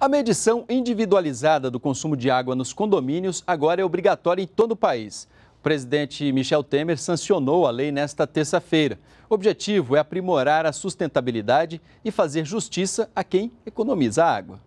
A medição individualizada do consumo de água nos condomínios agora é obrigatória em todo o país. O presidente Michel Temer sancionou a lei nesta terça-feira. O objetivo é aprimorar a sustentabilidade e fazer justiça a quem economiza água.